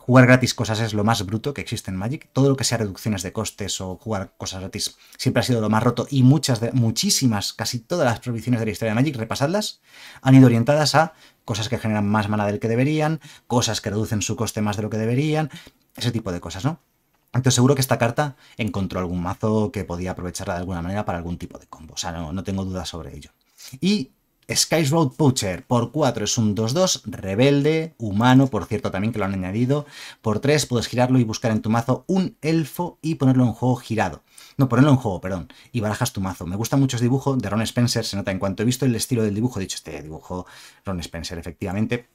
jugar gratis cosas es lo más bruto que existe en Magic. Todo lo que sea reducciones de costes o jugar cosas gratis siempre ha sido lo más roto. Y muchas, de, muchísimas, casi todas las prohibiciones de la historia de Magic, repasadlas, han ido orientadas a cosas que generan más mana del que deberían, cosas que reducen su coste más de lo que deberían, ese tipo de cosas, ¿no? Entonces seguro que esta carta encontró algún mazo que podía aprovecharla de alguna manera para algún tipo de combo. O sea, no, no tengo dudas sobre ello. Y Sky's Road Poacher por 4 es un 2-2, rebelde, humano, por cierto también que lo han añadido. Por 3 puedes girarlo y buscar en tu mazo un elfo y ponerlo en juego girado. No, ponerlo en juego, perdón, y barajas tu mazo. Me gusta mucho este dibujo de Ron Spencer, se nota en cuanto he visto el estilo del dibujo, dicho este dibujo Ron Spencer, efectivamente.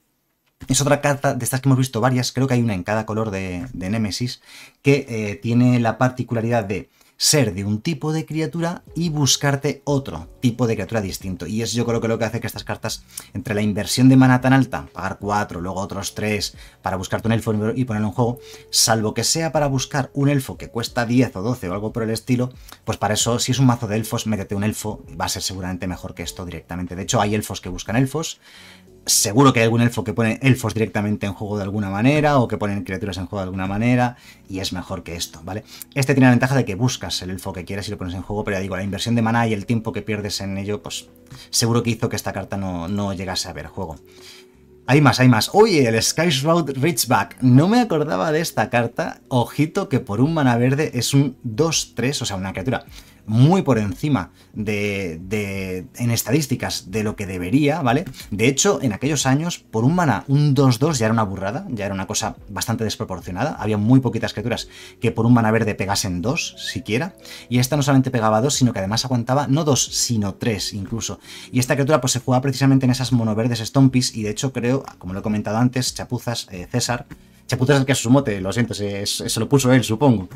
Es otra carta de estas que hemos visto varias, creo que hay una en cada color de, de Nemesis, que eh, tiene la particularidad de ser de un tipo de criatura y buscarte otro tipo de criatura distinto. Y es yo creo que lo que hace que estas cartas, entre la inversión de mana tan alta, pagar 4, luego otros 3 para buscarte un elfo y ponerlo en juego, salvo que sea para buscar un elfo que cuesta 10 o 12 o algo por el estilo, pues para eso, si es un mazo de elfos, métete un elfo, va a ser seguramente mejor que esto directamente. De hecho, hay elfos que buscan elfos, seguro que hay algún elfo que pone elfos directamente en juego de alguna manera o que ponen criaturas en juego de alguna manera y es mejor que esto, ¿vale? Este tiene la ventaja de que buscas el elfo que quieras y lo pones en juego, pero ya digo, la inversión de maná y el tiempo que pierdes en ello, pues seguro que hizo que esta carta no, llegase a ver juego. Hay más, hay más. Oye, el Sky Shroud Reachback. No me acordaba de esta carta. Ojito que por un mana verde es un 2-3, o sea, una criatura muy por encima de, en estadísticas de lo que debería, ¿vale? De hecho, en aquellos años, por un mana, un 2-2 ya era una burrada, ya era una cosa bastante desproporcionada. Había muy poquitas criaturas que por un mana verde pegasen 2, siquiera. Y esta no solamente pegaba 2, sino que además aguantaba no 2, sino 3 incluso. Y esta criatura pues se jugaba precisamente en esas monoverdes stompies y de hecho creo, como lo he comentado antes, Chapuzas, eh, César, Chapuzas es el que es su mote, lo siento, se lo puso él, supongo.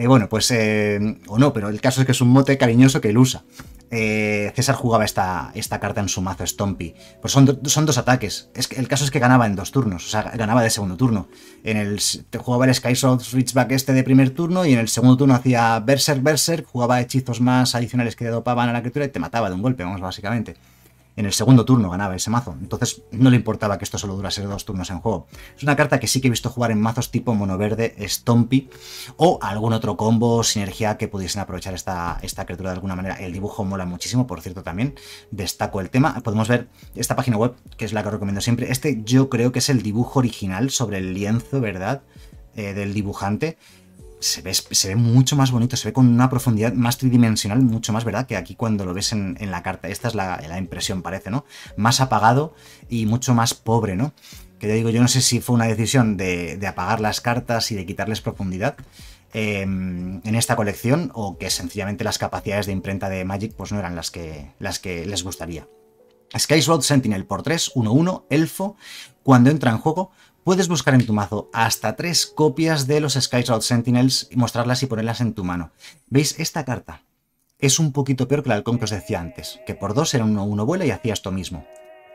Eh, bueno, pues, eh, o no, pero el caso es que es un mote cariñoso que él usa. Eh, César jugaba esta, esta, carta en su mazo Stompy. Pues son, son dos ataques. Es que, el caso es que ganaba en dos turnos, o sea, ganaba de segundo turno. En el, jugaba el Sky Switchback este de primer turno y en el segundo turno hacía Berserk Berserk, jugaba hechizos más adicionales que te dopaban a la criatura y te mataba de un golpe, vamos, básicamente en el segundo turno ganaba ese mazo. Entonces no le importaba que esto solo durase dos turnos en juego. Es una carta que sí que he visto jugar en mazos tipo mono verde, Stompy o algún otro combo, sinergia que pudiesen aprovechar esta, esta criatura de alguna manera. El dibujo mola muchísimo, por cierto, también destaco el tema. Podemos ver esta página web, que es la que recomiendo siempre. Este yo creo que es el dibujo original sobre el lienzo, ¿verdad? Eh, del dibujante se ve, mucho más bonito, se ve con una profundidad más tridimensional, mucho más, ¿verdad? Que aquí cuando lo ves en, la carta. Esta es la, impresión, parece, ¿no? Más apagado y mucho más pobre, ¿no? Que ya digo, yo no sé si fue una decisión de, apagar las cartas y de quitarles profundidad, em, en esta colección o que sencillamente las capacidades de imprenta de Magic pues no eran las que, las que les gustaría. Sky Sentinel por 3, 1-1, elfo, cuando entra en juego Puedes buscar en tu mazo hasta tres copias de los Skyshroud Sentinels y mostrarlas y ponerlas en tu mano. ¿Veis? Esta carta es un poquito peor que el halcón que os decía antes, que por 2 era un 1-1 vuela y hacía esto mismo.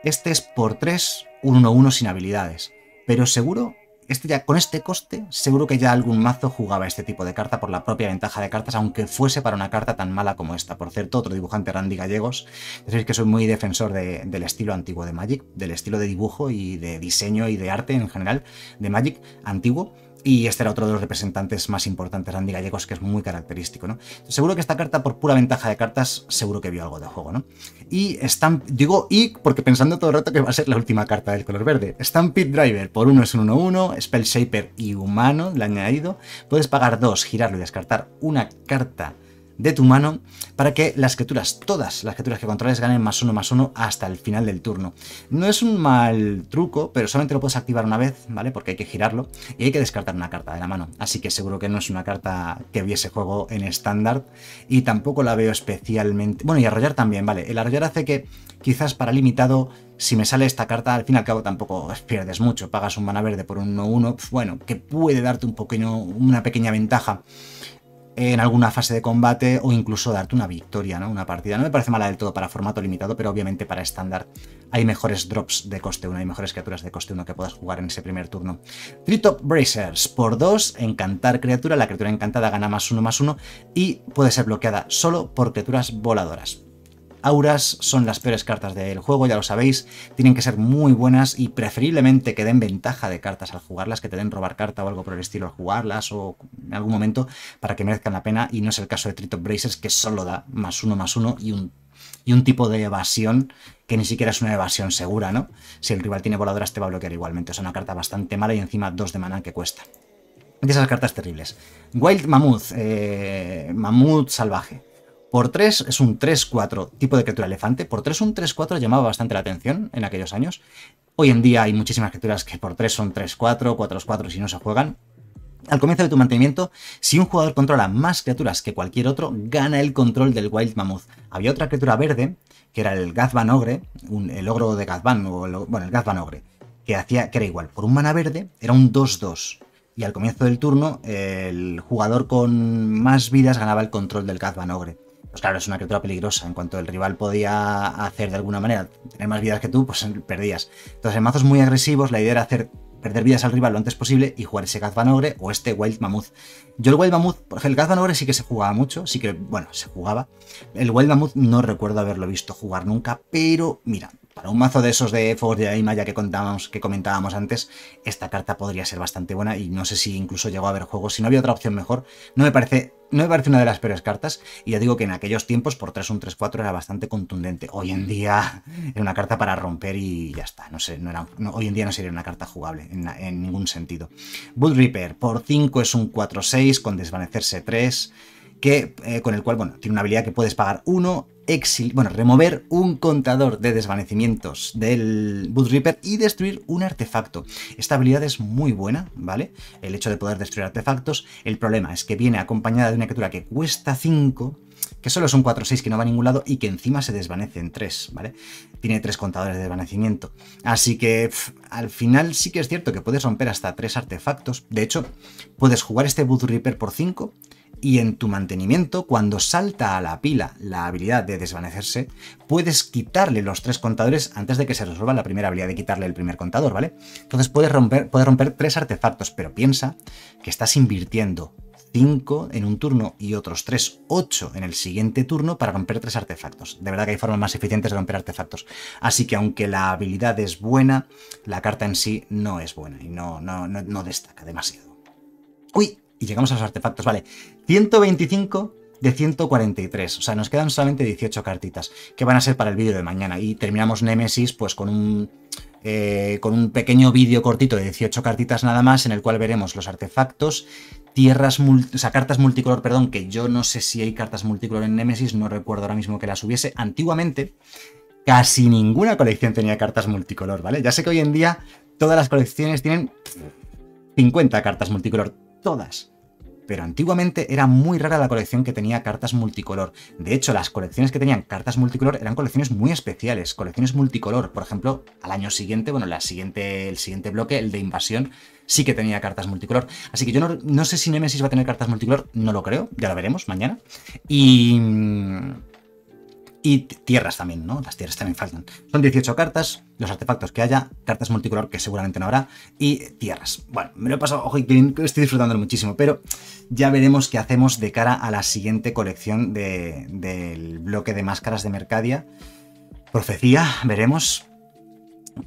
Este es por 3, un 1-1 sin habilidades, pero seguro este ya, con este coste, seguro que ya algún mazo jugaba este tipo de carta por la propia ventaja de cartas, aunque fuese para una carta tan mala como esta. Por cierto, otro dibujante, Randy Gallegos, decir que soy muy defensor del estilo antiguo de Magic, del estilo de dibujo y de diseño y de arte en general de Magic antiguo. Y este era otro de los representantes más importantes, Andy Gallegos, que es muy característico, ¿no? Seguro que esta carta, por pura ventaja de cartas, seguro que vio algo de juego, ¿no? Y Stamp, digo y porque pensando todo el rato que va a ser la última carta del color verde. Stampede Driver, por uno es un 1-1, Spell Shaper y Humano, le añadido. Puedes pagar dos, girarlo y descartar una carta de tu mano para que las criaturas, todas las criaturas que controles ganen más uno más uno hasta el final del turno. No es un mal truco, pero solamente lo puedes activar una vez, ¿vale? Porque hay que girarlo y hay que descartar una carta de la mano. Así que seguro que no es una carta que viese juego en estándar y tampoco la veo especialmente... Bueno, y arrollar también, ¿vale? El arrollar hace que quizás para limitado si me sale esta carta, al fin y al cabo tampoco pierdes mucho. Pagas un mana verde por un 1-1, bueno, que puede darte un pequeño, una pequeña ventaja en alguna fase de combate o incluso darte una victoria, ¿no? Una partida. No me parece mala del todo para formato limitado, pero obviamente para estándar hay mejores drops de coste 1, hay mejores criaturas de coste 1 que puedas jugar en ese primer turno. top Bracers, por 2, encantar criatura, la criatura encantada gana más 1 más 1 y puede ser bloqueada solo por criaturas voladoras. Auras son las peores cartas del juego, ya lo sabéis, tienen que ser muy buenas y preferiblemente que den ventaja de cartas al jugarlas, que te den robar carta o algo por el estilo al jugarlas o en algún momento para que merezcan la pena y no es el caso de Tritop Bracers que solo da más uno más uno y un tipo de evasión que ni siquiera es una evasión segura, ¿no? Si el rival tiene voladoras te va a bloquear igualmente. Es una carta bastante mala y encima dos de mana que cuesta. De esas cartas terribles. Wild Mammoth, eh, Mammoth salvaje. Por 3 es un 3-4 tipo de criatura elefante. Por 3 un 3-4 llamaba bastante la atención en aquellos años. Hoy en día hay muchísimas criaturas que por 3 son 3-4, 4-4 si no se juegan. Al comienzo de tu mantenimiento, si un jugador controla más criaturas que cualquier otro, gana el control del Wild Mammoth. Había otra criatura verde, que era el Gazban Ogre, el ogro de Gazban, o el, bueno, el Gazban Ogre, que, hacía, que era igual, por un mana verde era un 2-2. Y al comienzo del turno, el jugador con más vidas ganaba el control del Gazban Ogre pues claro, es una criatura peligrosa. En cuanto el rival podía hacer de alguna manera, tener más vidas que tú, pues perdías. Entonces, en mazos muy agresivos, la idea era hacer perder vidas al rival lo antes posible y jugar ese Gazban o este Wild Mammoth. Yo el Wild Mammoth, por el Gazban sí que se jugaba mucho, sí que, bueno, se jugaba. El Wild Mammoth no recuerdo haberlo visto jugar nunca, pero mira, para un mazo de esos de Fuegos de Aima ya que, comentábamos antes, esta carta podría ser bastante buena y no sé si incluso llegó a haber juegos. Si no había otra opción mejor, no me parece, no parece una de las peores cartas. Y ya digo que en aquellos tiempos por 3 un 3-4 era bastante contundente. Hoy en mm. día era una carta para romper y ya está. No sé, hoy en día no sería una carta jugable en, en ningún sentido. Bull Reaper por 5 es un 4-6 con desvanecerse 3 que, eh, con el cual, bueno, tiene una habilidad que puedes pagar uno, exil, bueno, remover un contador de desvanecimientos del Boot Reaper y destruir un artefacto. Esta habilidad es muy buena, ¿vale? El hecho de poder destruir artefactos. El problema es que viene acompañada de una criatura que cuesta 5, que solo son un 4-6 que no va a ningún lado y que encima se desvanece en 3, ¿vale? Tiene 3 contadores de desvanecimiento. Así que al final sí que es cierto que puedes romper hasta 3 artefactos. De hecho, puedes jugar este Boot Reaper por 5 y en tu mantenimiento, cuando salta a la pila la habilidad de desvanecerse, puedes quitarle los tres contadores antes de que se resuelva la primera habilidad de quitarle el primer contador, ¿vale? Entonces puedes romper, romper tres artefactos, pero piensa que estás invirtiendo 5 en un turno y otros tres, ocho en el siguiente turno para romper tres artefactos. De verdad que hay formas más eficientes de romper artefactos. Así que aunque la habilidad es buena, la carta en sí no es buena y no, no, no, no destaca demasiado. Uy, y llegamos a los artefactos, vale. 125 de 143. O sea, nos quedan solamente 18 cartitas, que van a ser para el vídeo de mañana. Y terminamos Nemesis pues con un, eh, con un pequeño vídeo cortito de 18 cartitas nada más, en el cual veremos los artefactos, tierras, cartas multicolor, perdón, que yo no sé si hay cartas multicolor en Nemesis, no recuerdo ahora mismo que las hubiese. Antiguamente, casi ninguna colección tenía cartas multicolor, ¿vale? Ya sé que hoy en día todas las colecciones tienen 50 cartas multicolor, todas pero antiguamente era muy rara la colección que tenía cartas multicolor. De hecho, las colecciones que tenían cartas multicolor eran colecciones muy especiales, colecciones multicolor. Por ejemplo, al año siguiente, bueno, la siguiente, el siguiente bloque, el de invasión, sí que tenía cartas multicolor. Así que yo no, no sé si Nemesis va a tener cartas multicolor, no lo creo, ya lo veremos mañana. Y y tierras también, ¿no? Las tierras también faltan. Son 18 cartas, los artefactos que haya, cartas multicolor que seguramente no habrá, y tierras. Bueno, me lo he pasado, ojo, estoy disfrutándolo muchísimo, pero ya veremos qué hacemos de cara a la siguiente colección del bloque de máscaras de Mercadia. Profecía, veremos,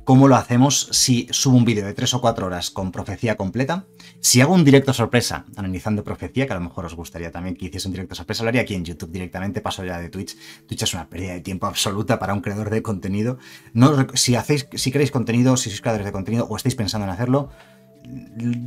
cómo lo hacemos si subo un vídeo de 3 o 4 horas con profecía completa. Si hago un directo sorpresa analizando profecía, que a lo mejor os gustaría también que hiciese un directo sorpresa, lo haría aquí en YouTube directamente, paso ya de Twitch. Twitch es una pérdida de tiempo absoluta para un creador de contenido. si, hacéis, si queréis contenido, si sois creadores de contenido o estáis pensando en hacerlo,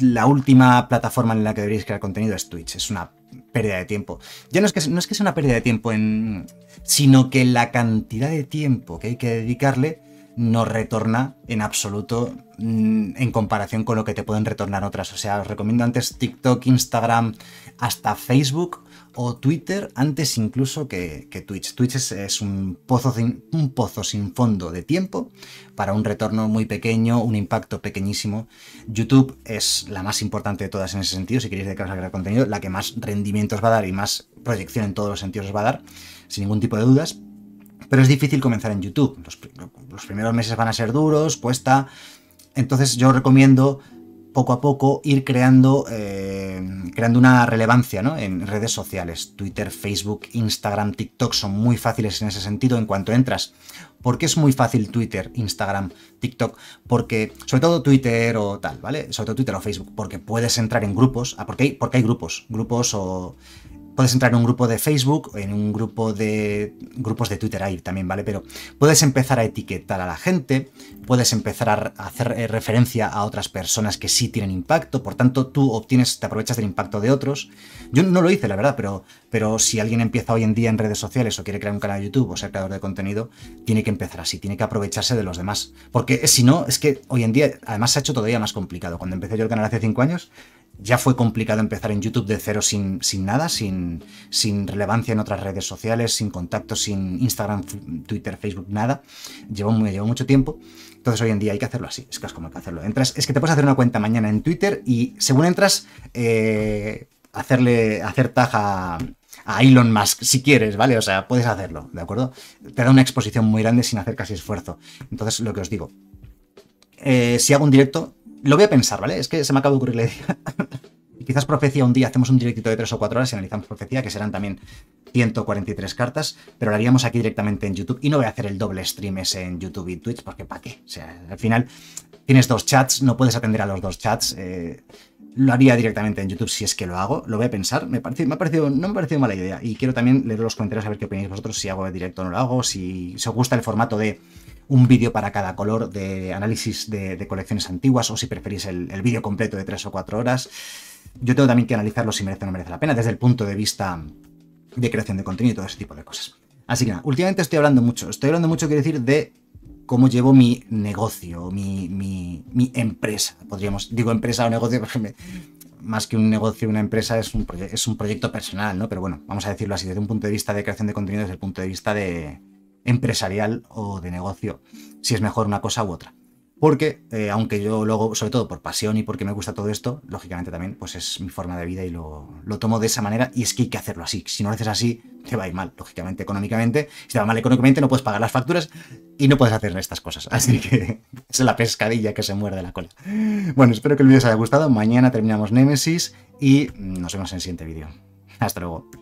la última plataforma en la que deberíais crear contenido es Twitch. Es una pérdida de tiempo. Ya no es que, no es que sea una pérdida de tiempo, en, sino que la cantidad de tiempo que hay que dedicarle no retorna en absoluto mm, en comparación con lo que te pueden retornar otras. O sea, os recomiendo antes TikTok, Instagram, hasta Facebook o Twitter, antes incluso que, Twitch. Twitch es, un, pozo sin, un pozo sin fondo de tiempo para un retorno muy pequeño, un impacto pequeñísimo. YouTube es la más importante de todas en ese sentido, si queréis de crear contenido, la que más rendimientos va a dar y más proyección en todos los sentidos os va a dar, sin ningún tipo de dudas, pero es difícil comenzar en YouTube. Los, primeros meses van a ser duros, cuesta. Entonces yo recomiendo poco a poco ir creando, eh, creando una relevancia ¿no? en redes sociales. Twitter, Facebook, Instagram, TikTok son muy fáciles en ese sentido en cuanto entras. ¿Por qué es muy fácil Twitter, Instagram, TikTok? Porque, sobre todo Twitter o tal, ¿vale? Sobre todo Twitter o Facebook, porque puedes entrar en grupos, ah, porque, porque hay grupos, grupos o Puedes entrar en un grupo de Facebook, en un grupo de grupos de Twitter ahí también, ¿vale? Pero puedes empezar a etiquetar a la gente, puedes empezar a hacer eh, referencia a otras personas que sí tienen impacto, por tanto tú obtienes, te aprovechas del impacto de otros. Yo no lo hice, la verdad, pero, pero si alguien empieza hoy en día en redes sociales o quiere crear un canal de YouTube o ser creador de contenido, tiene que empezar así, tiene que aprovecharse de los demás. Porque eh, si no, es que hoy en día además se ha hecho todavía más complicado. Cuando empecé yo el canal hace 5 años, ya fue complicado empezar en YouTube de cero sin, sin nada, sin, relevancia en otras redes sociales, sin contactos, sin Instagram, Twitter, Facebook, nada. Llevó, mucho tiempo. Entonces hoy en día hay que hacerlo así, es que es como que hacerlo. Entras, es que te puedes hacer una cuenta mañana en Twitter y según entras, eh, hacerle, hacer taja a Elon Musk si quieres, ¿vale? O sea, puedes hacerlo, ¿de acuerdo? Te da una exposición muy grande sin hacer casi esfuerzo. Entonces, lo que os digo, eh, si hago un directo, lo voy a pensar, ¿vale? Es que se me acaba de ocurrir la idea. Quizás profecía un día, hacemos un directito de 3 o 4 horas y analizamos profecía, que serán también 143 cartas, pero lo haríamos aquí directamente en YouTube. Y no voy a hacer el doble stream ese en YouTube y Twitch, porque ¿para qué? O sea, al final tienes dos chats, no puedes atender a los dos chats. Eh, lo haría directamente en YouTube si es que lo hago, lo voy a pensar. Me, parece, me ha parecido, no me ha parecido mala idea. Y quiero también leer los comentarios a ver qué opináis vosotros, si hago el directo o no lo hago, si os gusta el formato de un vídeo para cada color de análisis de, colecciones antiguas o si preferís el, vídeo completo de tres o cuatro horas. Yo tengo también que analizarlo si merece o no merece la pena desde el punto de vista de creación de contenido y todo ese tipo de cosas. Así que nada, últimamente estoy hablando mucho. Estoy hablando mucho, quiero decir, de cómo llevo mi negocio, mi, empresa. Podríamos, digo empresa o negocio, más que un negocio, una empresa es un, es un proyecto personal, ¿no? Pero bueno, vamos a decirlo así, desde un punto de vista de creación de contenido, desde el punto de vista de, empresarial o de negocio, si es mejor una cosa u otra. Porque, eh, aunque yo lo sobre todo por pasión y porque me gusta todo esto, lógicamente también pues es mi forma de vida y lo, lo, tomo de esa manera y es que hay que hacerlo así. Si no lo haces así, te va a ir mal, lógicamente, económicamente. Si te va mal económicamente, no puedes pagar las facturas y no puedes hacer estas cosas. Así que es la pescadilla que se muerde la cola. Bueno, espero que el vídeo os haya gustado. Mañana terminamos Nemesis y nos vemos en el siguiente vídeo. Hasta luego.